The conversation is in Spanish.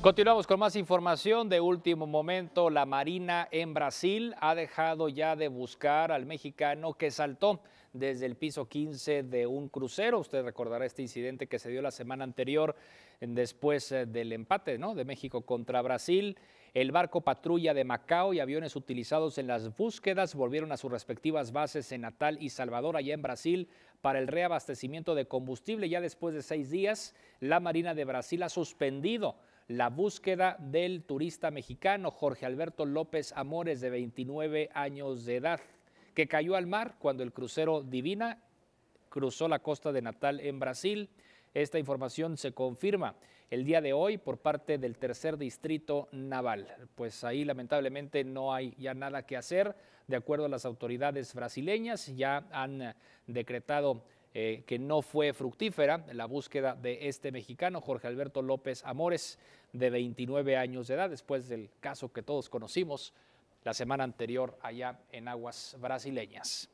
Continuamos con más información de último momento. La Marina en Brasil ha dejado ya de buscar al mexicano que saltó desde el piso 15 de un crucero. Usted recordará este incidente que se dio la semana anterior después eh, del empate de México contra Brasil. El barco patrulla de Macao y aviones utilizados en las búsquedas volvieron a sus respectivas bases en Natal y Salvador, allá en Brasil, para el reabastecimiento de combustible. Ya después de seis días, la Marina de Brasil ha suspendido la búsqueda del turista mexicano Jorge Alberto López Amores, de 29 años de edad, que cayó al mar cuando el crucero Divina cruzó la costa de Natal en Brasil. Esta información se confirma el día de hoy por parte del tercer distrito naval. Pues ahí lamentablemente no hay ya nada que hacer. De acuerdo a las autoridades brasileñas, ya han decretado eh, que no fue fructífera, la búsqueda de este mexicano, Jorge Alberto López Amores, de 29 años de edad, después del caso que todos conocimos la semana anterior allá en aguas brasileñas.